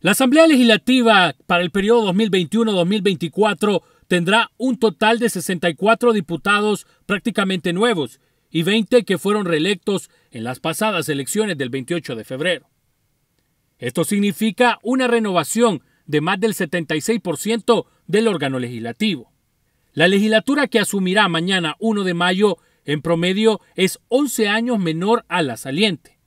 La Asamblea Legislativa para el periodo 2021-2024 tendrá un total de 64 diputados prácticamente nuevos y 20 que fueron reelectos en las pasadas elecciones del 28 de febrero. Esto significa una renovación de más del 76% del órgano legislativo. La legislatura que asumirá mañana 1 de mayo en promedio es 11 años menor a la saliente.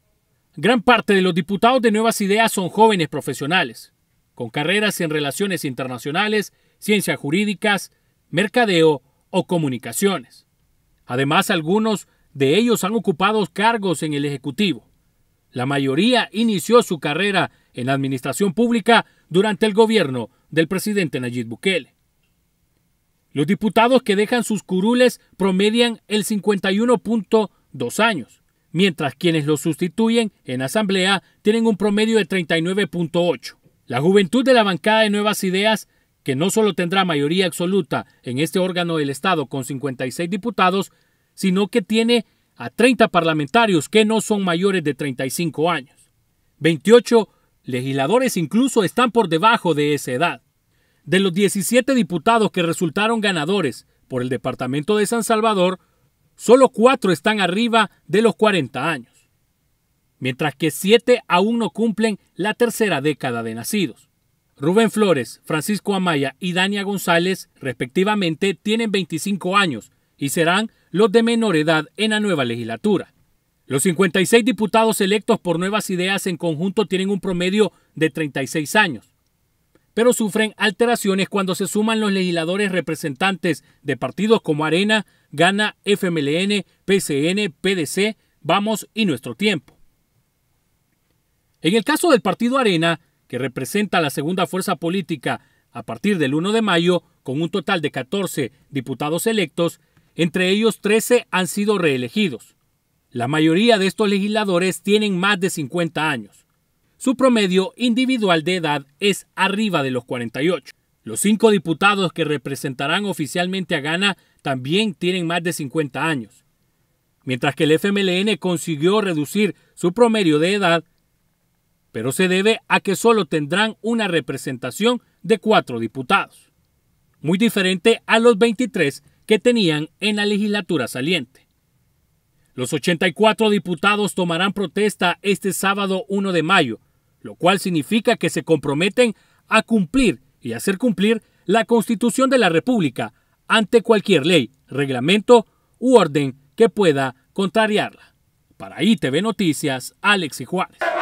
Gran parte de los diputados de Nuevas Ideas son jóvenes profesionales, con carreras en relaciones internacionales, ciencias jurídicas, mercadeo o comunicaciones. Además, algunos de ellos han ocupado cargos en el Ejecutivo. La mayoría inició su carrera en la administración pública durante el gobierno del presidente Nayib Bukele. Los diputados que dejan sus curules promedian el 51.2 años mientras quienes lo sustituyen en asamblea tienen un promedio de 39.8. La juventud de la bancada de Nuevas Ideas, que no solo tendrá mayoría absoluta en este órgano del Estado con 56 diputados, sino que tiene a 30 parlamentarios que no son mayores de 35 años. 28 legisladores incluso están por debajo de esa edad. De los 17 diputados que resultaron ganadores por el Departamento de San Salvador, solo cuatro están arriba de los 40 años, mientras que siete aún no cumplen la tercera década de nacidos. Rubén Flores, Francisco Amaya y Dania González, respectivamente, tienen 25 años y serán los de menor edad en la nueva legislatura. Los 56 diputados electos por Nuevas Ideas en conjunto tienen un promedio de 36 años pero sufren alteraciones cuando se suman los legisladores representantes de partidos como Arena, Gana, FMLN, PCN, PDC, Vamos y Nuestro Tiempo. En el caso del partido Arena, que representa la segunda fuerza política a partir del 1 de mayo, con un total de 14 diputados electos, entre ellos 13 han sido reelegidos. La mayoría de estos legisladores tienen más de 50 años. Su promedio individual de edad es arriba de los 48. Los cinco diputados que representarán oficialmente a Ghana también tienen más de 50 años. Mientras que el FMLN consiguió reducir su promedio de edad, pero se debe a que solo tendrán una representación de cuatro diputados, muy diferente a los 23 que tenían en la legislatura saliente. Los 84 diputados tomarán protesta este sábado 1 de mayo lo cual significa que se comprometen a cumplir y hacer cumplir la Constitución de la República ante cualquier ley, reglamento u orden que pueda contrariarla. Para ITV Noticias, y Juárez.